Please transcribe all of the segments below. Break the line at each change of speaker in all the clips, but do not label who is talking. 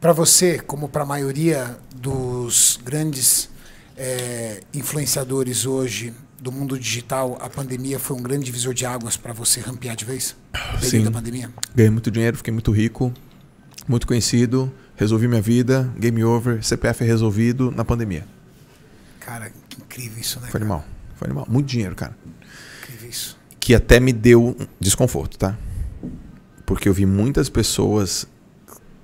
Para você, como para a maioria dos grandes
é, influenciadores hoje do mundo digital, a pandemia foi um grande divisor de águas para você rampear de vez? Sim. Da pandemia?
Ganhei muito dinheiro, fiquei muito rico, muito conhecido, resolvi minha vida, game over, CPF resolvido na pandemia. Cara, que incrível isso, né? Foi cara? animal. Foi animal. Muito dinheiro, cara. Incrível isso. Que até me deu desconforto, tá? Porque eu vi muitas pessoas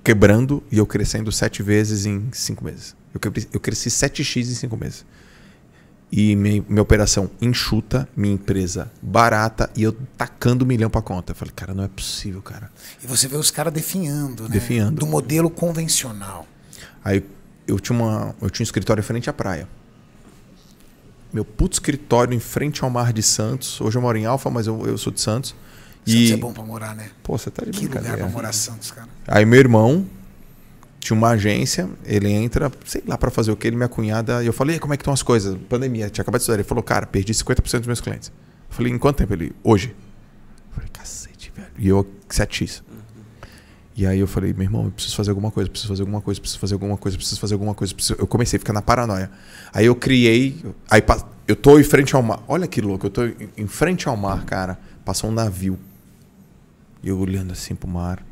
quebrando e eu crescendo sete vezes em cinco meses. Eu, cresci, eu cresci 7x em cinco meses. E minha, minha operação enxuta, minha empresa barata e eu tacando um milhão pra conta. Eu falei, cara, não é possível, cara.
E você vê os caras definhando, né? Definhando. Do modelo
convencional. Aí eu tinha, uma, eu tinha um escritório em frente à praia. Meu puto escritório em frente ao mar de Santos. Hoje eu moro em Alfa, mas eu, eu sou de Santos. Santos e... é bom pra morar, né? Pô, você tá de que brincadeira. Que lugar pra morar Santos, cara. Aí meu irmão tinha uma agência, ele entra, sei lá para fazer o que, ele minha cunhada, e eu falei, como é que estão as coisas? Pandemia, tinha acabado de estudar. Ele falou, cara, perdi 50% dos meus clientes. Eu falei, em quanto tempo? Ele, hoje. Eu falei, cacete, velho. E eu, setis. E aí eu falei, meu irmão, eu preciso fazer alguma coisa, preciso fazer alguma coisa, preciso fazer alguma coisa, preciso fazer alguma coisa. Preciso... Eu comecei a ficar na paranoia. Aí eu criei, aí eu tô em frente ao mar. Olha que louco, eu tô em frente ao mar, cara. Passou um navio eu olhando assim pro mar.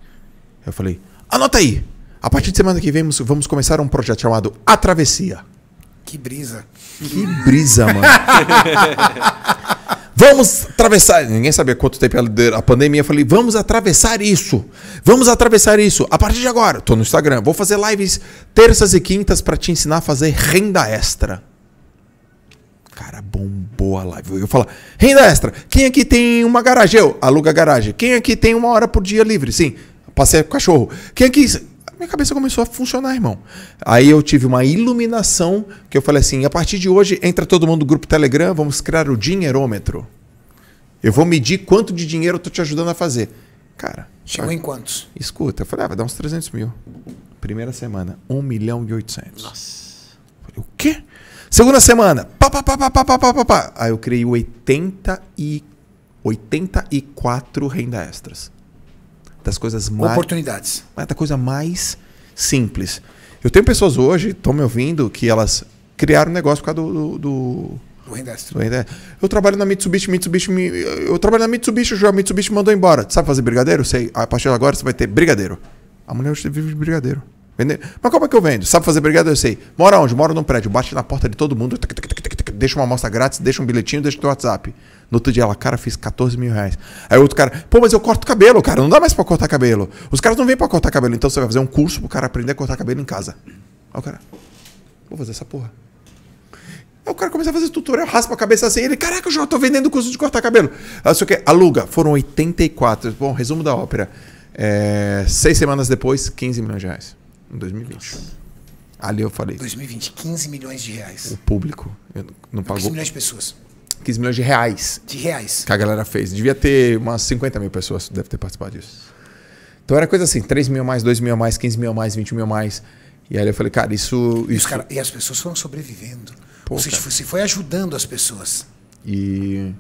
Eu falei: anota aí! A partir de semana que vem vamos, começar um projeto chamado A Travessia. Que brisa. Que brisa, mano. vamos atravessar. Ninguém sabia quanto tempo a pandemia. Eu falei, vamos atravessar isso. Vamos atravessar isso. A partir de agora, tô no Instagram. Vou fazer lives terças e quintas para te ensinar a fazer renda extra. Cara, bombou a live. Eu ia falar, renda extra. Quem aqui tem uma garagem? Eu, aluga garagem. Quem aqui tem uma hora por dia livre? Sim, passei com o cachorro. Quem aqui... minha cabeça começou a funcionar, irmão. Aí eu tive uma iluminação que eu falei assim, a partir de hoje, entra todo mundo no grupo Telegram, vamos criar o dinheirômetro. Eu vou medir quanto de dinheiro eu tô te ajudando a fazer. Cara... Chegou em quantos? Escuta, eu falei, ah, vai dar uns 300 mil. Primeira semana, 1 milhão e 800. Nossa. Falei, o quê? Segunda semana, pá, pá, pá, pá, pá, pá, pá, pá, Aí eu criei 80 e, 84 renda extras. Das coisas mais. Oportunidades. Da coisa mais simples. Eu tenho pessoas hoje, estão me ouvindo, que elas criaram um negócio por causa do. do, do... do renda extra. Eu trabalho na Mitsubishi, Mitsubishi, eu trabalho na Mitsubishi, o Mitsubishi mandou embora. Sabe fazer brigadeiro? Sei. A partir de agora você vai ter brigadeiro. A mulher hoje vive de brigadeiro. Mas como é que eu vendo? Sabe fazer brigada? Eu sei. Mora onde? Mora num prédio. Bate na porta de todo mundo. deixa uma amostra grátis, deixa um bilhetinho, deixa o teu WhatsApp. No outro dia ela, cara, fiz 14 mil reais. Aí outro cara, pô, mas eu corto cabelo, cara. Não dá mais pra cortar cabelo. Os caras não vêm pra cortar cabelo. Então você vai fazer um curso pro cara aprender a cortar cabelo em casa. Aí o cara, vou fazer essa porra. Aí o cara começa a fazer tutorial, raspa a cabeça assim. Ele, caraca, eu já tô vendendo curso de cortar cabelo. Aí sei o que, aluga. Foram 84. Bom, resumo da ópera. É, seis semanas depois, 15 milhões de reais em 2020. Nossa. Ali eu falei.
2020, 15 milhões de reais. O público não, pagou. 15 milhões de pessoas.
15 milhões de reais. De reais. Que a galera fez. Devia ter umas 50 mil pessoas, deve ter participado disso. Então era coisa assim, 3 mil mais, 2 mil mais, 15 mil mais, 20 mil mais. E aí eu falei, cara, isso. isso... E, cara,
e as pessoas foram sobrevivendo. Pô, Ou seja, cara. você foi ajudando as pessoas.
E.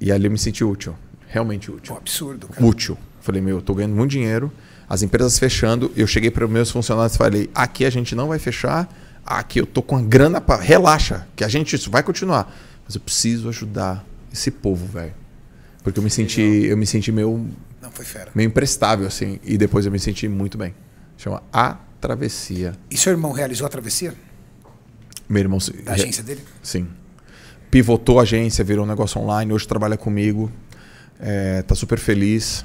E ali eu me senti útil. Realmente útil. Pô, absurdo, cara. Útil. Falei, meu, eu tô ganhando muito dinheiro, as empresas fechando. Eu cheguei para os meus funcionários e falei, aqui a gente não vai fechar, aqui eu tô com a grana para relaxa, que a gente isso vai continuar. Mas eu preciso ajudar esse povo, velho. Porque eu me senti, eu me senti meio não foi fera. Meio imprestável assim, e depois eu me senti muito bem. Chama A Travessia.
E seu irmão realizou a travessia?
Meu irmão da agência dele? Sim. Pivotou a agência, virou um negócio online, hoje trabalha comigo. É, tá super feliz.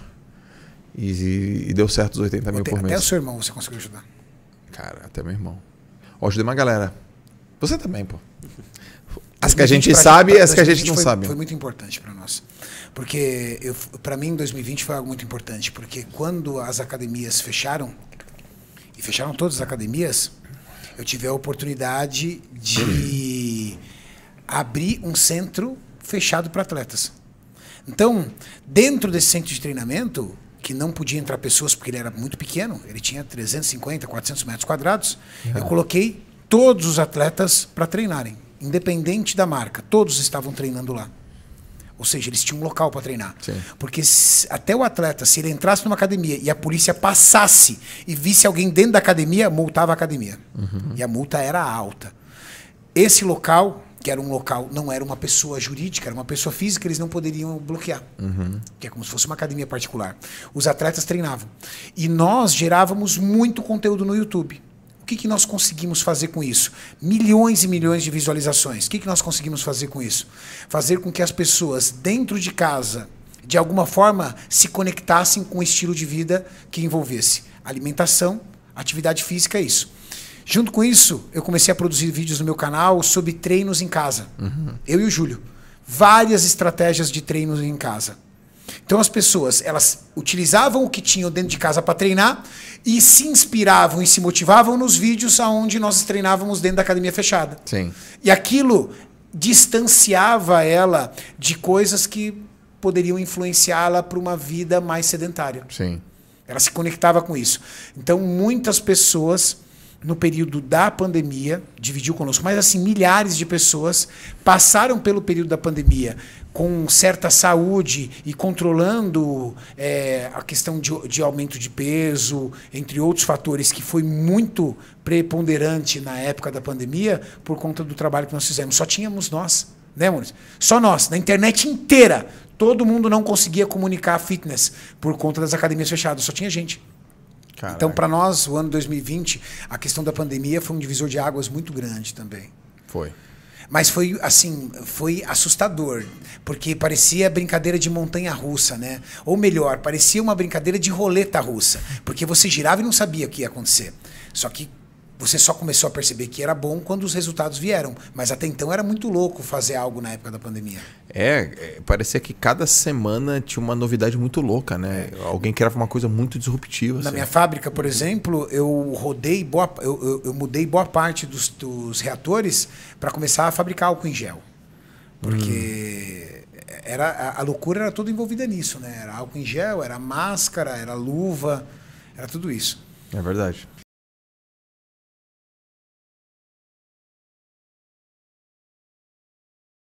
E, e deu certo os 80 mil por mês. Até o seu
irmão você conseguiu ajudar.
Cara, até meu irmão. Ó, ajudei uma galera. Você também, pô. As que a gente sabe e as que a gente não foi, sabe. Foi
muito importante para nós. Porque para mim, 2020 foi algo muito importante. Porque quando as academias fecharam, e fecharam todas as academias, eu tive a oportunidade de abrir um centro fechado para atletas. Então, dentro desse centro de treinamento, que não podia entrar pessoas porque ele era muito pequeno, ele tinha 350, 400 metros quadrados. Eu é. coloquei todos os atletas para treinarem, independente da marca, todos estavam treinando lá. Ou seja, eles tinham um local para treinar. Sim. Porque se, até o atleta, se ele entrasse numa academia e a polícia passasse e visse alguém dentro da academia, multava a academia. Uhum. E a multa era alta. Esse local que era um local, não era uma pessoa jurídica, era uma pessoa física, eles não poderiam bloquear. Uhum. Que é como se fosse uma academia particular. Os atletas treinavam. E nós gerávamos muito conteúdo no YouTube. O que, que nós conseguimos fazer com isso? Milhões e milhões de visualizações. O que, que nós conseguimos fazer com isso? Fazer com que as pessoas dentro de casa, de alguma forma, se conectassem com o estilo de vida que envolvesse alimentação, atividade física, é isso. Junto com isso, eu comecei a produzir vídeos no meu canal sobre treinos em casa. Uhum. Eu e o Júlio. Várias estratégias de treinos em casa. Então as pessoas, elas utilizavam o que tinham dentro de casa para treinar e se inspiravam e se motivavam nos vídeos aonde nós treinávamos dentro da academia fechada. Sim. E aquilo distanciava ela de coisas que poderiam influenciá-la para uma vida mais sedentária. Sim. Ela se conectava com isso. Então muitas pessoas no período da pandemia, dividiu conosco, mas assim, milhares de pessoas passaram pelo período da pandemia com certa saúde e controlando é, a questão de, de aumento de peso, entre outros fatores, que foi muito preponderante na época da pandemia, por conta do trabalho que nós fizemos. Só tínhamos nós, né, Maurício? Só nós, na internet inteira. Todo mundo não conseguia comunicar fitness por conta das academias fechadas, só tinha gente. Então, para nós, o ano 2020, a questão da pandemia foi um divisor de águas muito grande também. Foi. Mas foi assim, foi assustador, porque parecia brincadeira de montanha russa, né? Ou melhor, parecia uma brincadeira de roleta russa, porque você girava e não sabia o que ia acontecer. Só que você só começou a perceber que era bom quando os resultados vieram. Mas até então era muito louco fazer algo na época da pandemia.
É, é, parecia que cada semana tinha uma novidade muito louca, né? É. Alguém criava uma coisa muito disruptiva. Na assim. minha
fábrica, por exemplo, eu rodei boa, eu, eu, eu mudei boa parte dos, dos reatores para começar a fabricar álcool em gel. Porque hum. era, a, a loucura era toda envolvida nisso, né? Era álcool em gel, era máscara, era luva,
era tudo isso. É verdade.